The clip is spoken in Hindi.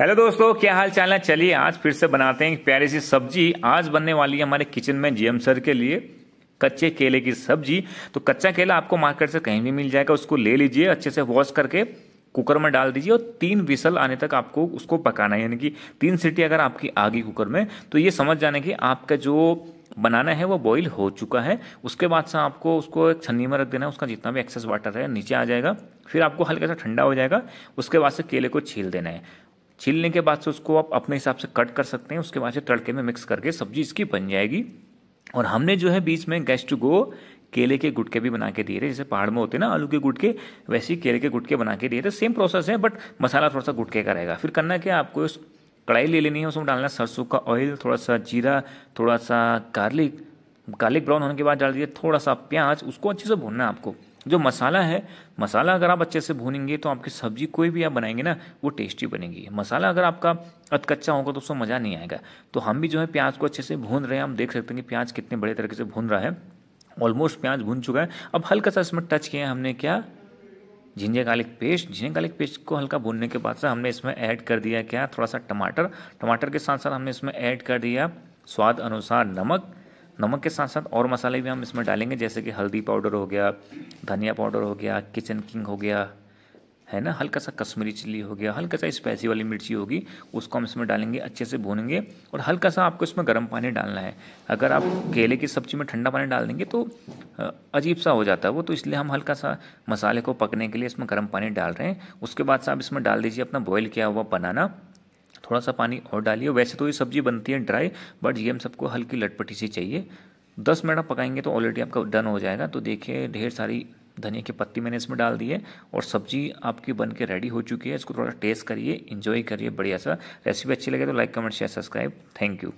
हेलो दोस्तों क्या हाल चाल है चलिए आज फिर से बनाते हैं प्यारी सी सब्जी आज बनने वाली है हमारे किचन में जीएम सर के लिए कच्चे केले की सब्जी तो कच्चा केला आपको मार्केट से कहीं भी मिल जाएगा उसको ले लीजिए अच्छे से वॉश करके कुकर में डाल दीजिए और तीन विसल आने तक आपको उसको पकाना है यानी कि तीन सीटी अगर आपकी आ गई कुकर में तो ये समझ जाने कि आपका जो बनाना है वो बॉईल हो चुका है उसके बाद से आपको उसको एक छन्नी में रख देना है उसका जितना भी एक्सेस वाटर है नीचे आ जाएगा फिर आपको हल्का सा ठंडा हो जाएगा उसके बाद से केले को छील देना है छीलने के बाद से उसको आप अपने हिसाब से कट कर सकते हैं उसके बाद से तड़के में मिक्स करके सब्जी इसकी बन जाएगी और हमने जो है बीच में गैस टू गो केले के गुटके भी बना के दिए थे जैसे पहाड़ में होते ना आलू के गुटके वैसे ही केले के गुटके बना के दिए थे सेम प्रोसेस है बट मसाला थोड़ा सा गुटके का रहेगा फिर करना क्या आपको कढ़ाई ले लेनी है उसमें डालना सरसों का ऑयल थोड़ा सा जीरा थोड़ा सा गार्लिक गार्लिक ब्राउन होने के बाद डाल दीजिए थोड़ा सा प्याज उसको अच्छे से भूनना है आपको जो मसाला है मसाला अगर आप अच्छे से भूनेंगे तो आपकी सब्जी कोई भी आप बनाएंगे ना वो टेस्टी बनेगी मसाला अगर आपका अध कच्चा होगा तो उसमें मज़ा नहीं आएगा तो हम भी जो है प्याज को अच्छे से भून रहे हैं आप देख सकते हैं कि प्याज कितने बड़े तरीके से भून रहा है ऑलमोस्ट प्याज भून चुका है अब हल्का सा इसमें टच किया हमने क्या ginger garlic paste ginger garlic paste को हल्का भूनने के बाद से हमने इसमें ऐड कर दिया क्या थोड़ा सा टमाटर टमाटर के साथ साथ हमने इसमें ऐड कर दिया स्वाद अनुसार नमक नमक के साथ साथ और मसाले भी हम इसमें डालेंगे जैसे कि हल्दी पाउडर हो गया धनिया पाउडर हो गया किचन किंग हो गया है ना हल्का सा कश्मीरी चिल्ली हो गया हल्का सा स्पाइसी वाली मिर्ची होगी उसको हम इसमें डालेंगे अच्छे से भूनेंगे और हल्का सा आपको इसमें गर्म पानी डालना है अगर आप केले की सब्ज़ी में ठंडा पानी डाल देंगे तो अजीब सा हो जाता है वो तो इसलिए हम हल्का सा मसाले को पकने के लिए इसमें गर्म पानी डाल रहे हैं उसके बाद से आप इसमें डाल दीजिए अपना बॉयल किया हुआ बनाना थोड़ा सा पानी और डालिए वैसे तो ये सब्जी बनती है ड्राई बट ये हम सबको हल्की लटपटी सी चाहिए दस मिनट आप पकाएंगे तो ऑलरेडी आपका डन हो जाएगा तो देखिए ढेर सारी धनिया की पत्ती मैंने इसमें डाल दी है और सब्जी आपकी बन के रेडी हो चुकी है इसको थोड़ा टेस्ट करिए इन्जॉय करिए बढ़िया सा रेसिपी अच्छी लगे तो like comment share subscribe thank you